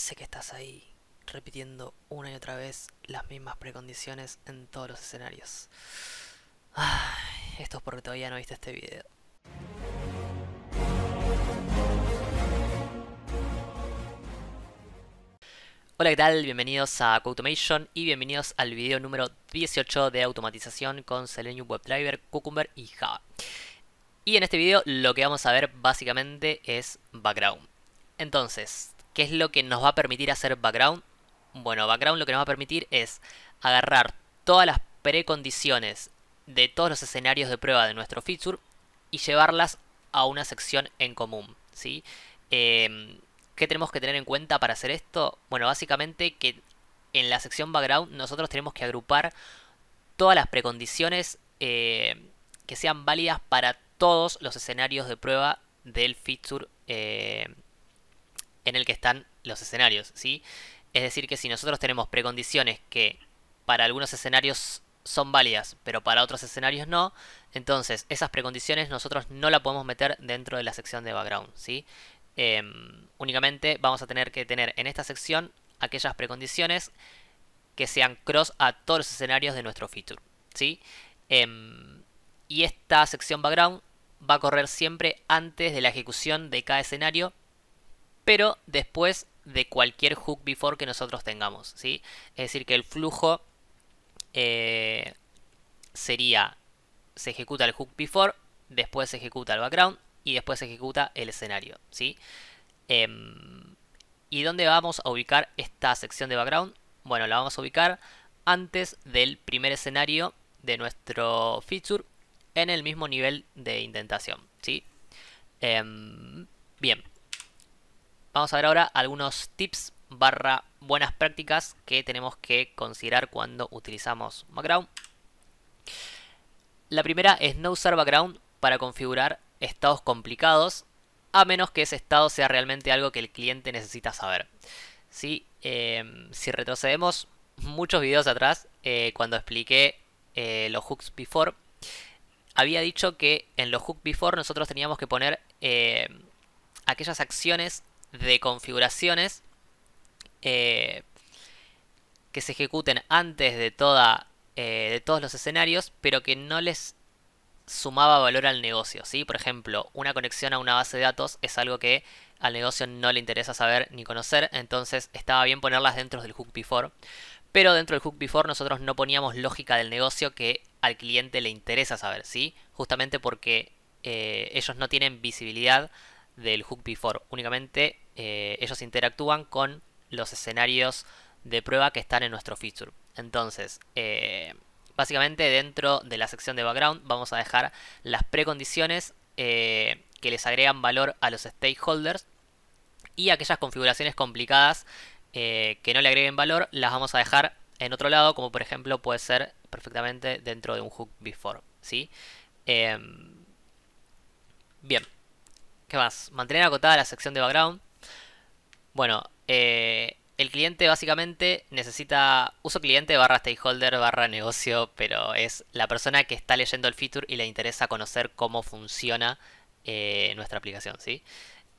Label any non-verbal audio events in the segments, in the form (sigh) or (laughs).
sé que estás ahí repitiendo una y otra vez las mismas precondiciones en todos los escenarios. esto es porque todavía no viste este video. Hola, ¿qué tal? Bienvenidos a Co-Automation y bienvenidos al video número 18 de automatización con Selenium WebDriver, Cucumber y Java. Y en este video lo que vamos a ver básicamente es background. Entonces, ¿Qué es lo que nos va a permitir hacer background? Bueno, background lo que nos va a permitir es agarrar todas las precondiciones de todos los escenarios de prueba de nuestro feature y llevarlas a una sección en común. ¿sí? Em, ¿Qué tenemos que tener en cuenta para hacer esto? Bueno, básicamente que en la sección background nosotros tenemos que agrupar todas las precondiciones eh, que sean válidas para todos los escenarios de prueba del feature eh, en el que están los escenarios, ¿sí? Es decir, que si nosotros tenemos precondiciones que para algunos escenarios son válidas, pero para otros escenarios no, entonces esas precondiciones nosotros no la podemos meter dentro de la sección de background, em, únicamente vamos a tener que tener en esta sección aquellas precondiciones que sean cross a todos los escenarios de nuestro feature, ¿sí? Em, y esta sección background va a correr siempre antes de la ejecución de cada escenario pero después de cualquier hook before que nosotros tengamos, ¿sí? Es decir, que el flujo eh, sería, se ejecuta el hook before, después se ejecuta el background y después se ejecuta el escenario, ¿sí? Em, ¿Y dónde vamos a ubicar esta sección de background? Bueno, la vamos a ubicar antes del primer escenario de nuestro feature en el mismo nivel de indentación, ¿sí? Em, bien, Vamos a ver ahora algunos tips barra buenas prácticas que tenemos que considerar cuando utilizamos background. La primera es no usar background para configurar estados complicados a menos que ese estado sea realmente algo que el cliente necesita saber. Em, si retrocedemos muchos videos atrás, eh, cuando expliqué eh, los hooks before, había dicho que en los hooks before nosotros teníamos que poner eh, aquellas acciones de configuraciones eh, que se ejecuten antes de, toda, eh, de todos los escenarios, pero que no les sumaba valor al negocio. ¿sí? Por ejemplo, una conexión a una base de datos es algo que al negocio no le interesa saber ni conocer, entonces estaba bien ponerlas dentro del hook before. Pero dentro del hook before nosotros no poníamos lógica del negocio que al cliente le interesa saber, ¿sí? Justamente porque eh, ellos no tienen visibilidad del hook before. Únicamente eh, ellos interactúan con los escenarios de prueba que están en nuestro feature. Entonces, eh, básicamente dentro de la sección de background vamos a dejar las precondiciones eh, que les agregan valor a los stakeholders y aquellas configuraciones complicadas que no le agreguen valor las vamos a dejar en otro lado, como por ejemplo puede ser perfectamente dentro de un hook before. ¿sí? Em, bien. ¿Qué más? Mantener acotada la sección de background. Bueno, eh, el cliente básicamente necesita uso cliente barra stakeholder barra negocio, pero es la persona que está leyendo el feature y le interesa conocer cómo funciona eh, nuestra aplicación, ¿sí?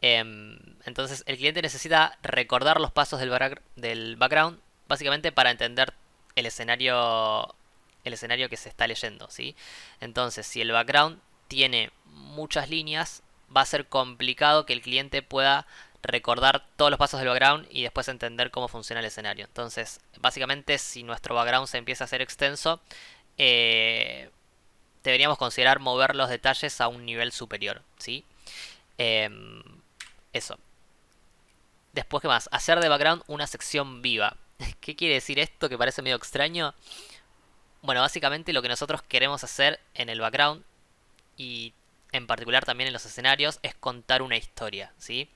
Em, entonces el cliente necesita recordar los pasos del, del background básicamente para entender el escenario el escenario que se está leyendo, ¿sí? Entonces, si el background tiene muchas líneas, va a ser complicado que el cliente pueda recordar todos los pasos del background y después entender cómo funciona el escenario. Entonces, básicamente, si nuestro background se empieza a hacer extenso, eh, deberíamos considerar mover los detalles a un nivel superior, ¿sí? Em, eso. Después, ¿qué más? Hacer de background una sección viva. (laughs) ¿Qué quiere decir esto que parece medio extraño? Bueno, básicamente lo que nosotros queremos hacer en el background y en particular también en los escenarios, es contar una historia, ¿sí?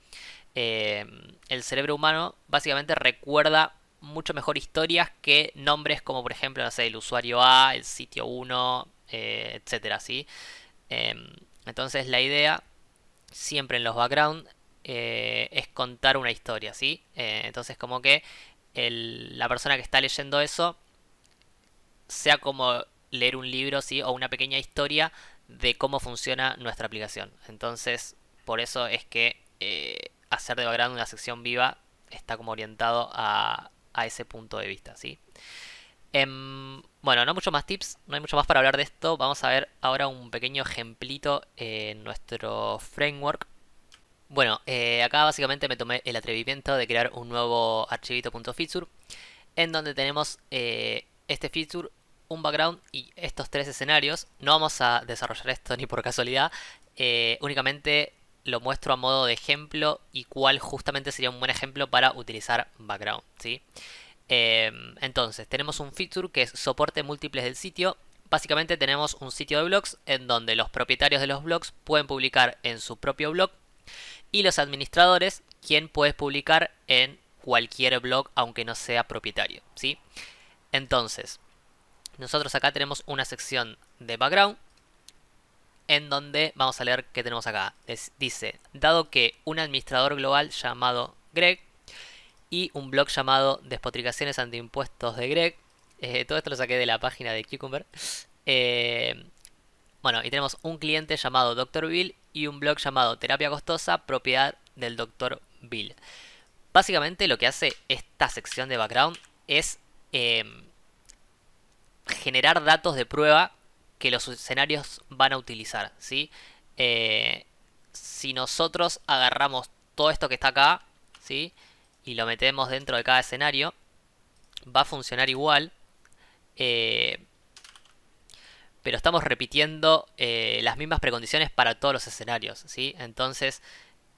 Eh, el cerebro humano básicamente recuerda mucho mejor historias que nombres como por ejemplo, el usuario A, el sitio 1, eh, etcétera, ¿sí? Eh, entonces la idea, siempre en los background, es contar una historia, ¿sí? entonces como que la persona que está leyendo eso sea como leer un libro, ¿sí? O una pequeña historia de cómo funciona nuestra aplicación. Entonces, por eso es que eh, hacer de background una sección viva está como orientado a, ese punto de vista, ¿sí? Em, bueno, no mucho más tips, no hay mucho más para hablar de esto. Vamos a ver ahora un pequeño ejemplito en nuestro framework. Bueno, eh, acá básicamente me tomé el atrevimiento de crear un nuevo archivito .feature en donde tenemos eh, este feature un background y estos tres escenarios. No vamos a desarrollar esto ni por casualidad. Eh, únicamente lo muestro a modo de ejemplo y cuál justamente sería un buen ejemplo para utilizar background. ¿sí? Em, entonces, tenemos un feature que es soporte múltiples del sitio. Básicamente tenemos un sitio de blogs en donde los propietarios de los blogs pueden publicar en su propio blog y los administradores, quien puede publicar en cualquier blog aunque no sea propietario. ¿sí? Entonces, nosotros acá tenemos una sección de background en donde vamos a leer qué tenemos acá. dice, dado que un administrador global llamado Greg y un blog llamado Despotricaciones ante impuestos de Greg, eh, todo esto lo saqué de la página de Cucumber, eh, bueno, y tenemos un cliente llamado Dr. Bill y un blog llamado Terapia Costosa, propiedad del Dr. Bill. Básicamente lo que hace esta sección de background es eh, generar datos de prueba que los escenarios van a utilizar. Eh, si nosotros agarramos todo esto que está acá ¿sí? y lo metemos dentro de cada escenario, va a funcionar igual. Eh, pero estamos repitiendo eh, las mismas precondiciones para todos los escenarios. ¿sí? Entonces,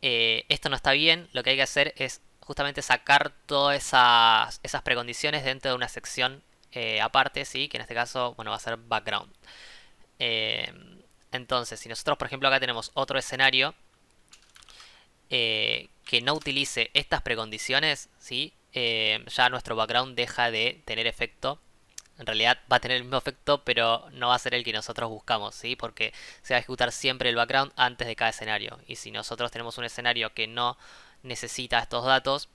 esto no está bien. Lo que hay que hacer es justamente sacar todas esas, esas precondiciones dentro de una sección eh, aparte, ¿sí? Que en este caso, bueno, va a ser background. Eh, entonces, si nosotros, por ejemplo, acá tenemos otro escenario eh, que no utilice estas precondiciones, ¿sí? ya nuestro background deja de tener efecto. En realidad va a tener el mismo efecto, pero no va a ser el que nosotros buscamos, ¿sí? Porque se va a ejecutar siempre el background antes de cada escenario. Y si nosotros tenemos un escenario que no necesita estos datos,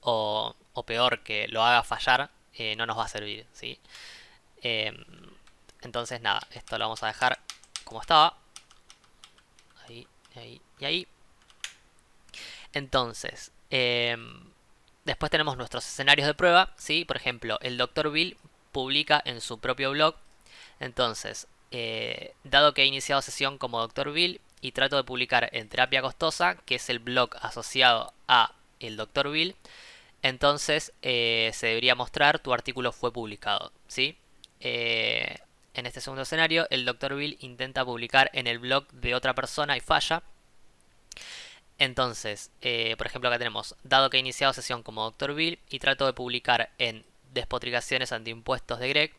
o peor, que lo haga fallar, eh, no nos va a servir, em, entonces nada, esto lo vamos a dejar como estaba. Ahí, ahí y ahí. Entonces, em, después tenemos nuestros escenarios de prueba, ¿sí? Por ejemplo, el Dr. Bill publica en su propio blog. Entonces, eh, dado que he iniciado sesión como Dr. Bill y trato de publicar en Terapia Costosa, que es el blog asociado a el Dr. Bill, entonces eh, se debería mostrar tu artículo fue publicado, ¿sí? Eh, en este segundo escenario, el Dr. Bill intenta publicar en el blog de otra persona y falla. Entonces, eh, por ejemplo, acá tenemos, dado que he iniciado sesión como Dr. Bill y trato de publicar en Despotricaciones Antiimpuestos de Greg,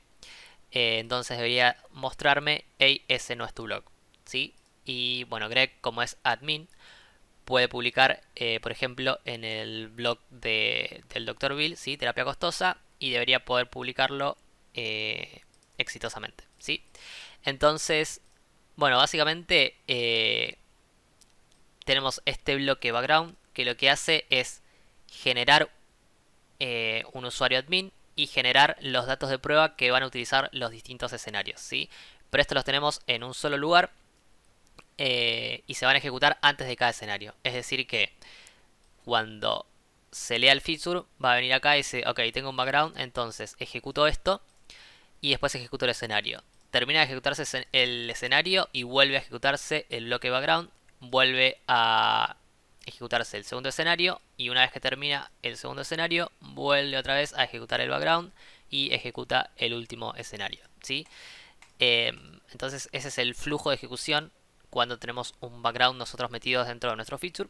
entonces debería mostrarme, hey, ese no es tu blog, ¿sí? Y bueno, Greg, como es admin, puede publicar, eh, por ejemplo, en el blog del Dr. Bill, ¿sí? Terapia costosa, y debería poder publicarlo eh, exitosamente, ¿sí? Entonces, bueno, básicamente eh, tenemos este bloque background que lo que hace es generar un usuario admin y generar los datos de prueba que van a utilizar los distintos escenarios, ¿sí? Pero esto los tenemos en un solo lugar eh, y se van a ejecutar antes de cada escenario. Es decir que cuando se lea el feature, va a venir acá y dice, ok, tengo un background, entonces ejecuto esto y después ejecuto el escenario. Termina de ejecutarse el escenario y vuelve a ejecutarse el bloque background, vuelve a ejecutarse el segundo escenario y una vez que termina el segundo escenario, vuelve otra vez a ejecutar el background y ejecuta el último escenario. ¿sí? Eh, entonces ese es el flujo de ejecución cuando tenemos un background nosotros metidos dentro de nuestro feature.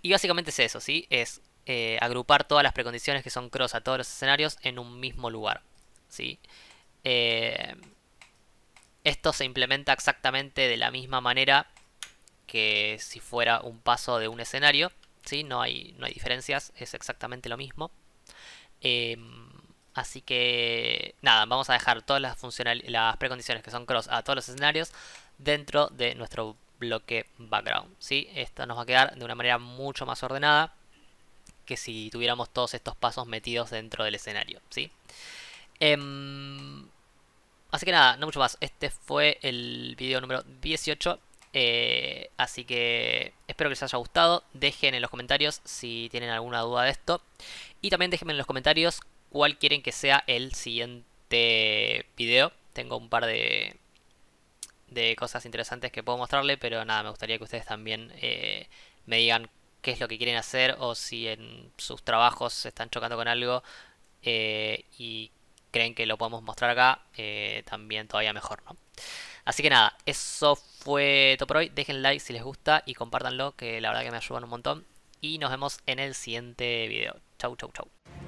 Y básicamente es eso, ¿sí? Es eh, agrupar todas las precondiciones que son cross a todos los escenarios en un mismo lugar, ¿sí? Eh, esto se implementa exactamente de la misma manera que si fuera un paso de un escenario, ¿sí? No hay, no hay diferencias, es exactamente lo mismo. Eh, Así que nada, vamos a dejar todas las, las precondiciones que son cross a todos los escenarios dentro de nuestro bloque background. ¿sí? Esto nos va a quedar de una manera mucho más ordenada que si tuviéramos todos estos pasos metidos dentro del escenario. ¿sí? Em, así que nada, no mucho más. Este fue el video número 18. Eh, así que espero que les haya gustado. Dejen en los comentarios si tienen alguna duda de esto. Y también déjenme en los comentarios cuál quieren que sea el siguiente video. Tengo un par de, cosas interesantes que puedo mostrarle, pero nada, me gustaría que ustedes también eh, me digan qué es lo que quieren hacer o si en sus trabajos se están chocando con algo eh, y creen que lo podemos mostrar acá, eh, también todavía mejor, ¿no? Así que nada, eso fue todo por hoy. Dejen like si les gusta y compártanlo, que la verdad que me ayudan un montón. Y nos vemos en el siguiente video. Chau, chau, chau.